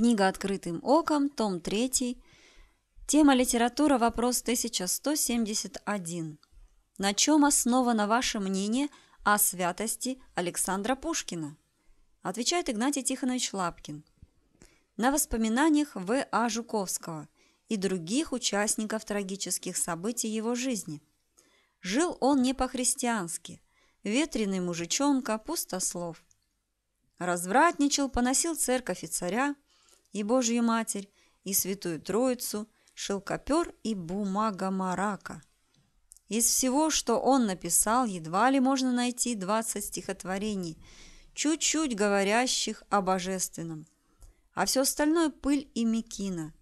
Книга «Открытым оком», том 3, тема «Литература. Вопрос 1171». На чем основано ваше мнение о святости Александра Пушкина? Отвечает Игнатий Тихонович Лапкин. На воспоминаниях В.А. Жуковского и других участников трагических событий его жизни. Жил он не по-христиански, ветреный мужичонка, пустослов. Развратничал, поносил церковь и царя – и Божью Матерь, и Святую Троицу, шелкопер и бумага марака. Из всего, что он написал, едва ли можно найти 20 стихотворений, чуть-чуть говорящих о божественном. А все остальное – пыль и мекина,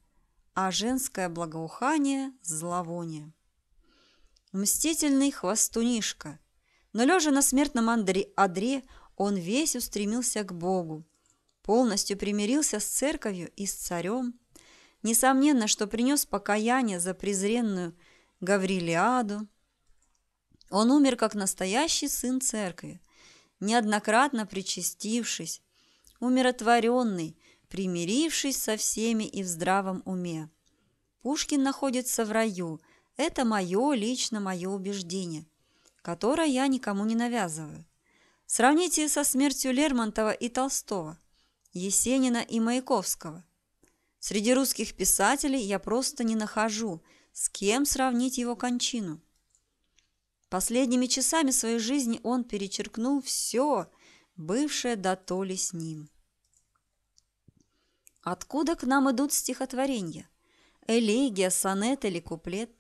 а женское благоухание – зловоние. Мстительный хвостунишка. Но лежа на смертном Андре, он весь устремился к Богу – полностью примирился с церковью и с царем. Несомненно, что принес покаяние за презренную Гаврилиаду. Он умер как настоящий сын церкви, неоднократно причастившись, умиротворенный, примирившись со всеми и в здравом уме. Пушкин находится в раю. Это мое, лично мое убеждение, которое я никому не навязываю. Сравните со смертью Лермонтова и Толстого – Есенина и Маяковского. Среди русских писателей я просто не нахожу, с кем сравнить его кончину. Последними часами своей жизни он перечеркнул все, бывшее до то ли с ним. Откуда к нам идут стихотворения? Элегия, сонет или куплет?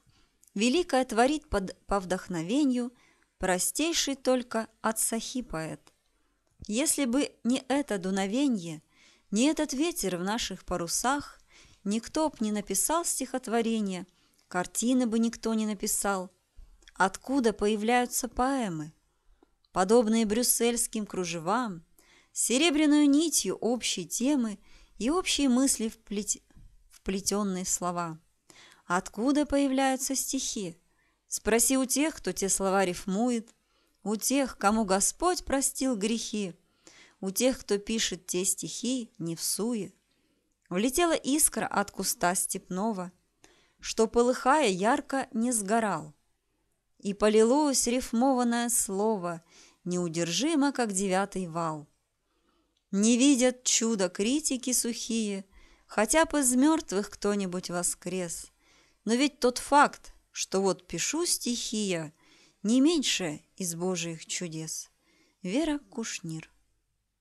Великая творит под, по вдохновению, простейший только от сахи поэт – если бы не это дуновенье, не этот ветер в наших парусах, никто б не написал стихотворение, картины бы никто не написал. Откуда появляются поэмы? Подобные брюссельским кружевам, серебряную нитью общей темы и общие мысли вплет... вплетенные слова. Откуда появляются стихи? Спроси у тех, кто те слова рифмует – у тех, кому Господь простил грехи, у тех, кто пишет те стихи, не в суе. Влетела искра от куста степного, что, полыхая, ярко не сгорал. И полилось рифмованное слово, неудержимо, как девятый вал. Не видят чудо критики сухие, хотя бы из мертвых кто-нибудь воскрес. Но ведь тот факт, что вот пишу стихи я, не меньше из Божьих чудес. Вера Кушнир